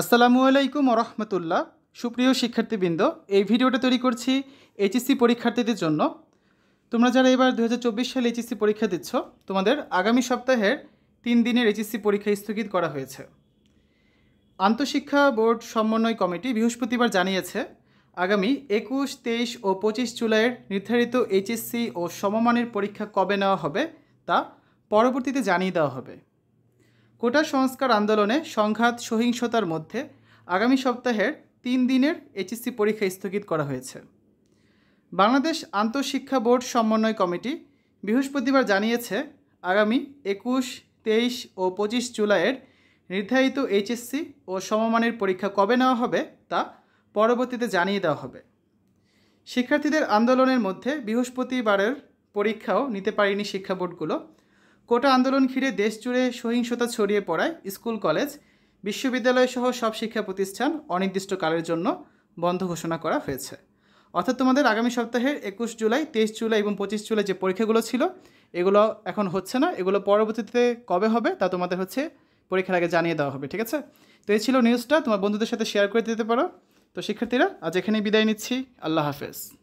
আসসালামু আলাইকুম রহমতুল্লাহ সুপ্রিয় শিক্ষার্থীবৃন্দ এই ভিডিওটা তৈরি করছি এইচএসসি পরীক্ষার্থীদের জন্য তোমরা যারা এবার দু সালে এইচএসসি পরীক্ষা দিচ্ছ তোমাদের আগামী সপ্তাহের তিন দিনের এইচএসসি পরীক্ষা স্থগিত করা হয়েছে আন্তঃশিক্ষা বোর্ড সমন্বয় কমিটি বৃহস্পতিবার জানিয়েছে আগামী একুশ তেইশ ও পঁচিশ জুলাইয়ের নির্ধারিত এইচএসসি ও সমমানের পরীক্ষা কবে নেওয়া হবে তা পরবর্তীতে জানিয়ে দেওয়া হবে কোটা সংস্কার আন্দোলনে সংঘাত সহিংসতার মধ্যে আগামী সপ্তাহের তিন দিনের এইচএসসি পরীক্ষা স্থগিত করা হয়েছে বাংলাদেশ আন্তঃশিক্ষা বোর্ড সমন্বয় কমিটি বৃহস্পতিবার জানিয়েছে আগামী একুশ তেইশ ও পঁচিশ জুলাইয়ের নির্ধারিত এইচএসসি ও সমমানের পরীক্ষা কবে নেওয়া হবে তা পরবর্তীতে জানিয়ে দেওয়া হবে শিক্ষার্থীদের আন্দোলনের মধ্যে বৃহস্পতিবারের পরীক্ষাও নিতে পারেনি শিক্ষা বোর্ডগুলো কোটা আন্দোলন ঘিরে দেশ জুড়ে সহিংসতা ছড়িয়ে পড়ায় স্কুল কলেজ বিশ্ববিদ্যালয়সহ সব শিক্ষা প্রতিষ্ঠান অনির্দিষ্টকালের জন্য বন্ধ ঘোষণা করা হয়েছে অর্থাৎ তোমাদের আগামী সপ্তাহের একুশ জুলাই তেইশ জুলাই এবং পঁচিশ জুলাই যে পরীক্ষাগুলো ছিল এগুলো এখন হচ্ছে না এগুলো পরবর্তীতে কবে হবে তা তোমাদের হচ্ছে পরীক্ষার আগে জানিয়ে দেওয়া হবে ঠিক আছে তো এই ছিল নিউজটা তোমার বন্ধুদের সাথে শেয়ার করে দিতে পারো তো শিক্ষার্থীরা আজ এখানেই বিদায় নিচ্ছি আল্লাহ হাফেজ